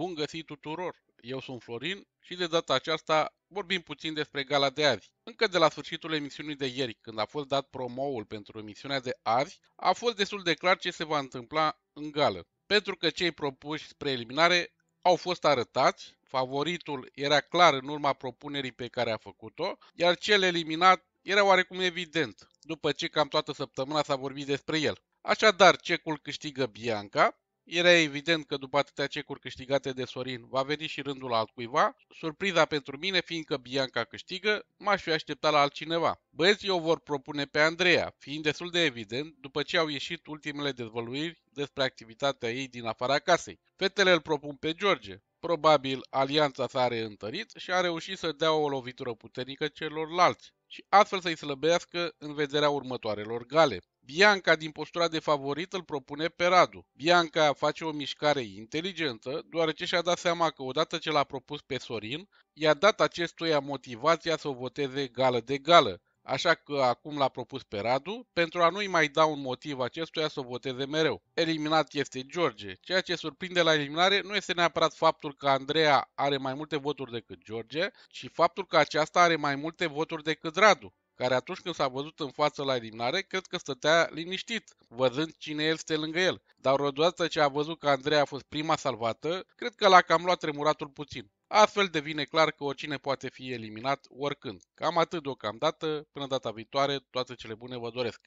Bun găsit tuturor! Eu sunt Florin și de data aceasta vorbim puțin despre gala de azi. Încă de la sfârșitul emisiunii de ieri, când a fost dat promoul pentru emisiunea de azi, a fost destul de clar ce se va întâmpla în gală. Pentru că cei propuși spre eliminare au fost arătați, favoritul era clar în urma propunerii pe care a făcut-o, iar cel eliminat era oarecum evident, după ce cam toată săptămâna s-a vorbit despre el. Așadar, cecul câștigă Bianca, era evident că după atâtea cecuri câștigate de Sorin, va veni și rândul altcuiva. Surpriza pentru mine, fiindcă Bianca câștigă, m-aș fi așteptat la altcineva. Băieții o vor propune pe Andreea, fiind destul de evident după ce au ieșit ultimele dezvăluiri despre activitatea ei din afara casei. Fetele îl propun pe George. Probabil alianța s-a reîntărit și a reușit să dea o lovitură puternică celorlalți și astfel să-i slăbească în vederea următoarelor gale. Bianca, din postura de favorit, îl propune pe Radu. Bianca face o mișcare inteligentă, deoarece și-a dat seama că odată ce l-a propus pe Sorin, i-a dat acestuia motivația să o voteze gală de gală, așa că acum l-a propus pe Radu, pentru a nu-i mai da un motiv acestuia să o voteze mereu. Eliminat este George. Ceea ce surprinde la eliminare nu este neapărat faptul că Andreea are mai multe voturi decât George, ci faptul că aceasta are mai multe voturi decât Radu care atunci când s-a văzut în față la eliminare, cred că stătea liniștit, văzând cine este lângă el. Dar odată ce a văzut că Andreea a fost prima salvată, cred că l-a cam luat tremuratul puțin. Astfel devine clar că oricine poate fi eliminat oricând. Cam atât deocamdată, până data viitoare, toate cele bune vă doresc!